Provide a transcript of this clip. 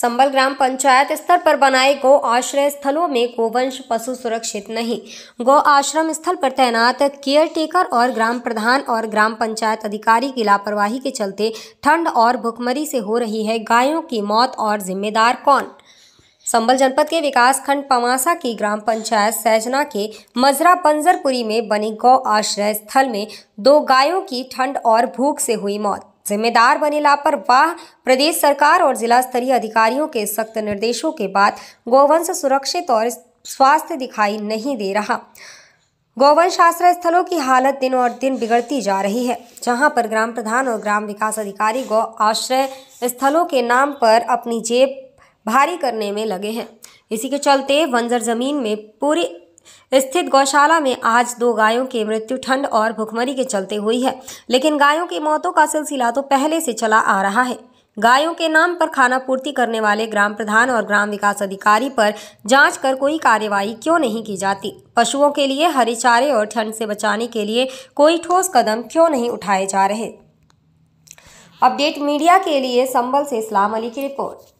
संबल ग्राम पंचायत स्तर पर बनाए गौ आश्रय स्थलों में गोवंश पशु सुरक्षित नहीं गौ आश्रम स्थल पर तैनात केयर टेकर और ग्राम प्रधान और ग्राम पंचायत अधिकारी की लापरवाही के चलते ठंड और भुखमरी से हो रही है गायों की मौत और जिम्मेदार कौन संबल जनपद के विकास खंड पवासा की ग्राम पंचायत सैजना के मजरा पंजरपुरी में बनी गौ आश्रय स्थल में दो गायों की ठंड और भूख से हुई मौत जिम्मेदार बने पर प्रदेश सरकार और जिला स्तरीय अधिकारियों के सख्त निर्देशों के बाद गोवंश सुरक्षित और स्वास्थ्य दिखाई नहीं दे रहा गोवंश आश्रय स्थलों की हालत दिन और दिन बिगड़ती जा रही है जहां पर ग्राम प्रधान और ग्राम विकास अधिकारी गौ आश्रय स्थलों के नाम पर अपनी जेब भारी करने में लगे हैं इसी के चलते बंजर जमीन में पूरी स्थित गौशाला में आज दो गायों की मृत्यु ठंड और भुखमरी के चलते हुई है लेकिन गायों की मौतों का सिलसिला तो पहले से चला आ रहा है गायों के नाम पर खाना पूर्ति करने वाले ग्राम प्रधान और ग्राम विकास अधिकारी पर जांच कर कोई कार्यवाही क्यों नहीं की जाती पशुओं के लिए हरे चारे और ठंड से बचाने के लिए कोई ठोस कदम क्यों नहीं उठाए जा रहे अपडेट मीडिया के लिए संबल से इस्लाम अली की रिपोर्ट